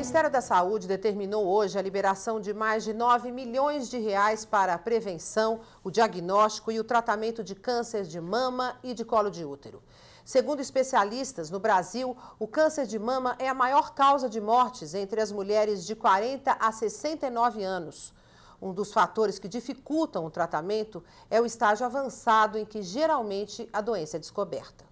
Ministério da Saúde determinou hoje a liberação de mais de 9 milhões de reais para a prevenção, o diagnóstico e o tratamento de câncer de mama e de colo de útero. Segundo especialistas, no Brasil, o câncer de mama é a maior causa de mortes entre as mulheres de 40 a 69 anos. Um dos fatores que dificultam o tratamento é o estágio avançado em que geralmente a doença é descoberta.